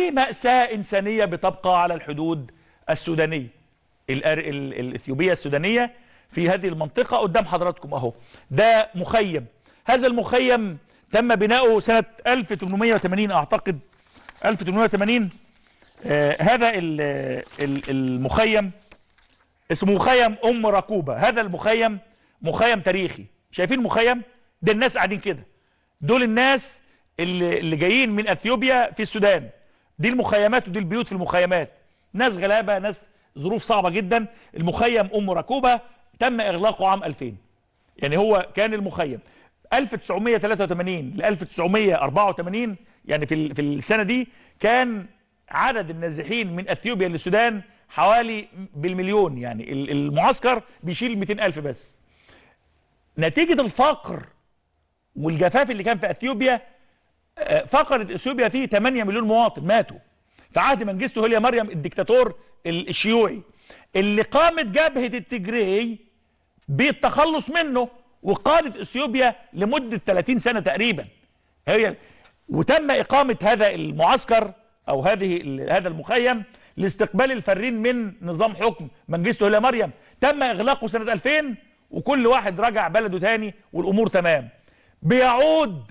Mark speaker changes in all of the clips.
Speaker 1: في مأساة إنسانية بتبقى على الحدود السودانية الإثيوبية السودانية في هذه المنطقة قدام حضراتكم أهو ده مخيم هذا المخيم تم بناؤه سنة 1880 أعتقد 1880 آه هذا الـ الـ المخيم اسمه مخيم أم ركوبة هذا المخيم مخيم تاريخي شايفين مخيم ده الناس قاعدين كده دول الناس اللي, اللي جايين من أثيوبيا في السودان دي المخيمات ودي البيوت في المخيمات ناس غلابة ناس ظروف صعبة جدا المخيم أم ركوبة تم إغلاقه عام 2000 يعني هو كان المخيم 1983 ل 1984 يعني في في السنة دي كان عدد النازحين من أثيوبيا للسودان حوالي بالمليون يعني المعسكر بيشيل 200000 بس نتيجة الفقر والجفاف اللي كان في أثيوبيا فقدت اثيوبيا فيه 8 مليون مواطن ماتوا في عهد منجستو هيليا مريم الدكتاتور الشيوعي اللي قامت جبهه التجري بالتخلص منه وقادت اثيوبيا لمده 30 سنه تقريبا هي وتم اقامه هذا المعسكر او هذه هذا المخيم لاستقبال الفارين من نظام حكم منجستو هيليا مريم تم اغلاقه سنه 2000 وكل واحد رجع بلده تاني والامور تمام بيعود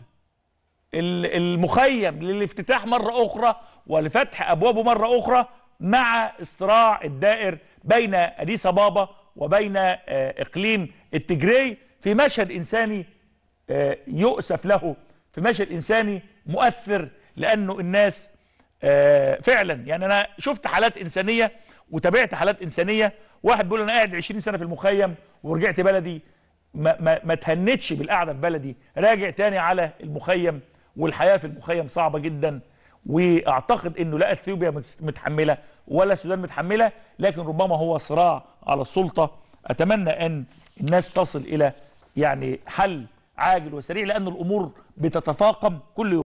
Speaker 1: المخيم للافتتاح مرة أخرى ولفتح أبوابه مرة أخرى مع الصراع الدائر بين أديس أبابا وبين آه، إقليم التجري في مشهد إنساني آه، يؤسف له في مشهد إنساني مؤثر لأنه الناس آه، فعلا يعني أنا شفت حالات إنسانية وتابعت حالات إنسانية واحد بيقول أنا قاعد 20 سنة في المخيم ورجعت بلدي ما, ما, ما تهنتش بالقعدة في بلدي راجع تاني على المخيم والحياه في المخيم صعبه جدا واعتقد انه لا اثيوبيا متحمله ولا السودان متحمله لكن ربما هو صراع على السلطه اتمنى ان الناس تصل الى يعني حل عاجل وسريع لان الامور بتتفاقم كل يوم